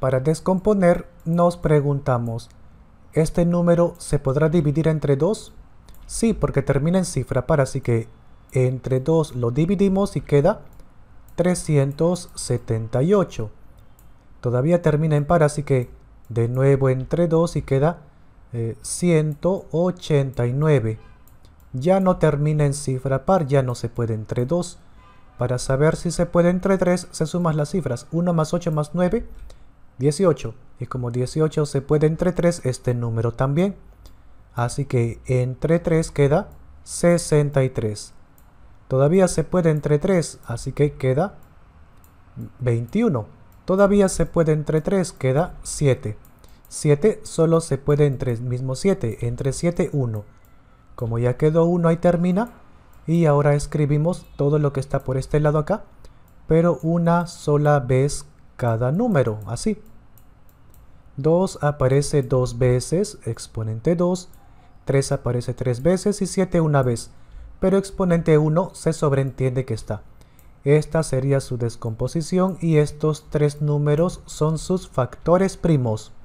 Para descomponer nos preguntamos, ¿este número se podrá dividir entre 2? Sí, porque termina en cifra par, así que entre 2 lo dividimos y queda 378. Todavía termina en par, así que de nuevo entre 2 y queda 189. Eh, ya no termina en cifra par, ya no se puede entre 2. Para saber si se puede entre 3, se suman las cifras 1 más 8 más 9 18. Y como 18 se puede entre 3, este número también. Así que entre 3 queda 63. Todavía se puede entre 3, así que queda 21. Todavía se puede entre 3, queda 7. 7 solo se puede entre mismo 7, entre 7, 1. Como ya quedó 1 ahí termina. Y ahora escribimos todo lo que está por este lado acá, pero una sola vez cada número, así. 2 aparece dos veces, exponente 2, 3 aparece tres veces y 7 una vez, pero exponente 1 se sobreentiende que está. Esta sería su descomposición y estos tres números son sus factores primos.